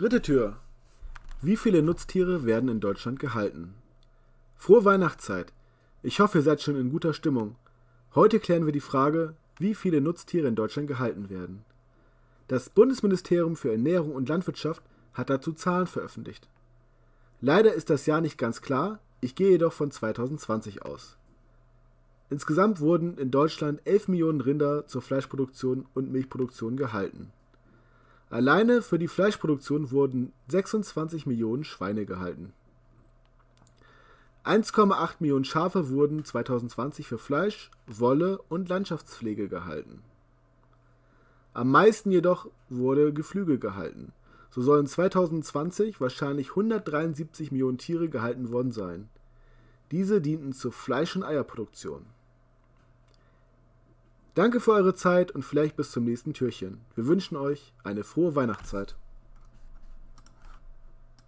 Dritte Tür. Wie viele Nutztiere werden in Deutschland gehalten? Frohe Weihnachtszeit. Ich hoffe, ihr seid schon in guter Stimmung. Heute klären wir die Frage, wie viele Nutztiere in Deutschland gehalten werden. Das Bundesministerium für Ernährung und Landwirtschaft hat dazu Zahlen veröffentlicht. Leider ist das Jahr nicht ganz klar, ich gehe jedoch von 2020 aus. Insgesamt wurden in Deutschland 11 Millionen Rinder zur Fleischproduktion und Milchproduktion gehalten. Alleine für die Fleischproduktion wurden 26 Millionen Schweine gehalten. 1,8 Millionen Schafe wurden 2020 für Fleisch, Wolle und Landschaftspflege gehalten. Am meisten jedoch wurde Geflügel gehalten. So sollen 2020 wahrscheinlich 173 Millionen Tiere gehalten worden sein. Diese dienten zur Fleisch- und Eierproduktion. Danke für eure Zeit und vielleicht bis zum nächsten Türchen. Wir wünschen euch eine frohe Weihnachtszeit.